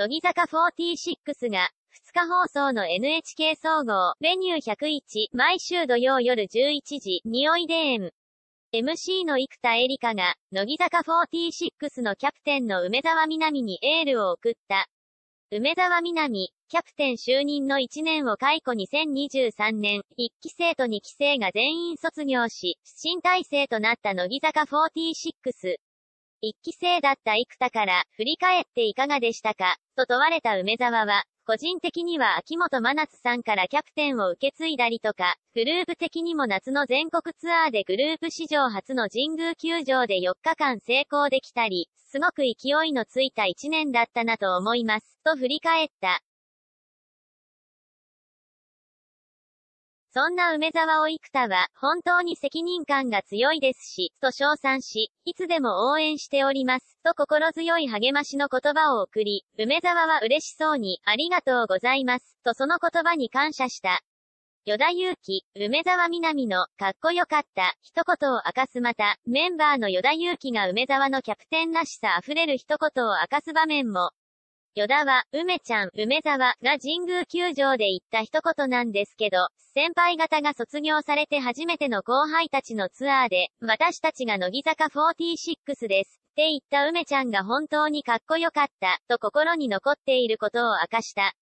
乃木坂46が、2日放送の NHK 総合、メニュー101、毎週土曜夜11時、においでえん。MC の生田絵梨香が、乃木坂46のキャプテンの梅沢みなみにエールを送った。梅沢みなみ、キャプテン就任の1年を解雇2023年、1期生と2期生が全員卒業し、新体制となった乃木坂46。一期生だった幾田から、振り返っていかがでしたかと問われた梅沢は、個人的には秋元真夏さんからキャプテンを受け継いだりとか、グループ的にも夏の全国ツアーでグループ史上初の神宮球場で4日間成功できたり、すごく勢いのついた1年だったなと思います、と振り返った。そんな梅沢を幾田は、本当に責任感が強いですし、と称賛し、いつでも応援しております、と心強い励ましの言葉を送り、梅沢は嬉しそうに、ありがとうございます、とその言葉に感謝した。与田祐希、梅沢みなみの、かっこよかった、一言を明かすまた、メンバーの与田祐希が梅沢のキャプテンらしさ溢れる一言を明かす場面も、与田は、梅ちゃん、梅沢が神宮球場で言った一言なんですけど、先輩方が卒業されて初めての後輩たちのツアーで、私たちが乃木坂46です。って言った梅ちゃんが本当にかっこよかった、と心に残っていることを明かした。